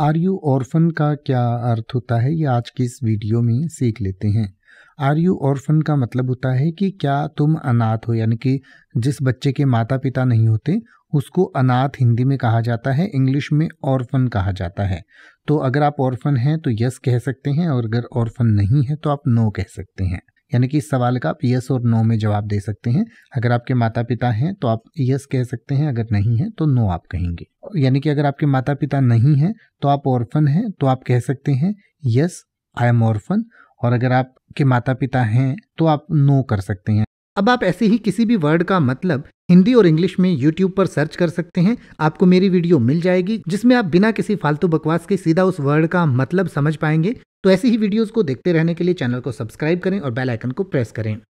are you orphan का क्या अर्थ होता है ये आज की इस वीडियो में सीख लेते हैं आर यू ऑर्फन का मतलब होता है कि क्या तुम अनाथ हो यानी कि जिस बच्चे के माता पिता नहीं होते उसको अनाथ हिंदी में कहा जाता है इंग्लिश में ऑर्फन कहा जाता है तो अगर आप ऑर्फन हैं तो यस कह सकते हैं और अगर ऑर्फन नहीं है तो आप नो कह सकते हैं यानी कि इस सवाल का आप यस और नो में जवाब दे सकते हैं अगर आपके माता पिता हैं तो आप यस कह सकते हैं अगर नहीं है तो नो आप कहेंगे यानी कि अगर आपके माता पिता नहीं हैं तो आप ऑर्फन हैं तो आप कह सकते हैं यस आई एम ऑर्फन और अगर आपके माता पिता हैं तो आप नो कर सकते हैं अब आप ऐसे ही किसी भी वर्ड का मतलब हिंदी और इंग्लिश में यूट्यूब पर सर्च कर सकते हैं आपको मेरी वीडियो मिल जाएगी जिसमें आप बिना किसी फालतू बकवास के सीधा उस वर्ड का मतलब समझ पाएंगे तो ऐसी ही वीडियोस को देखते रहने के लिए चैनल को सब्सक्राइब करें और बेल आइकन को प्रेस करें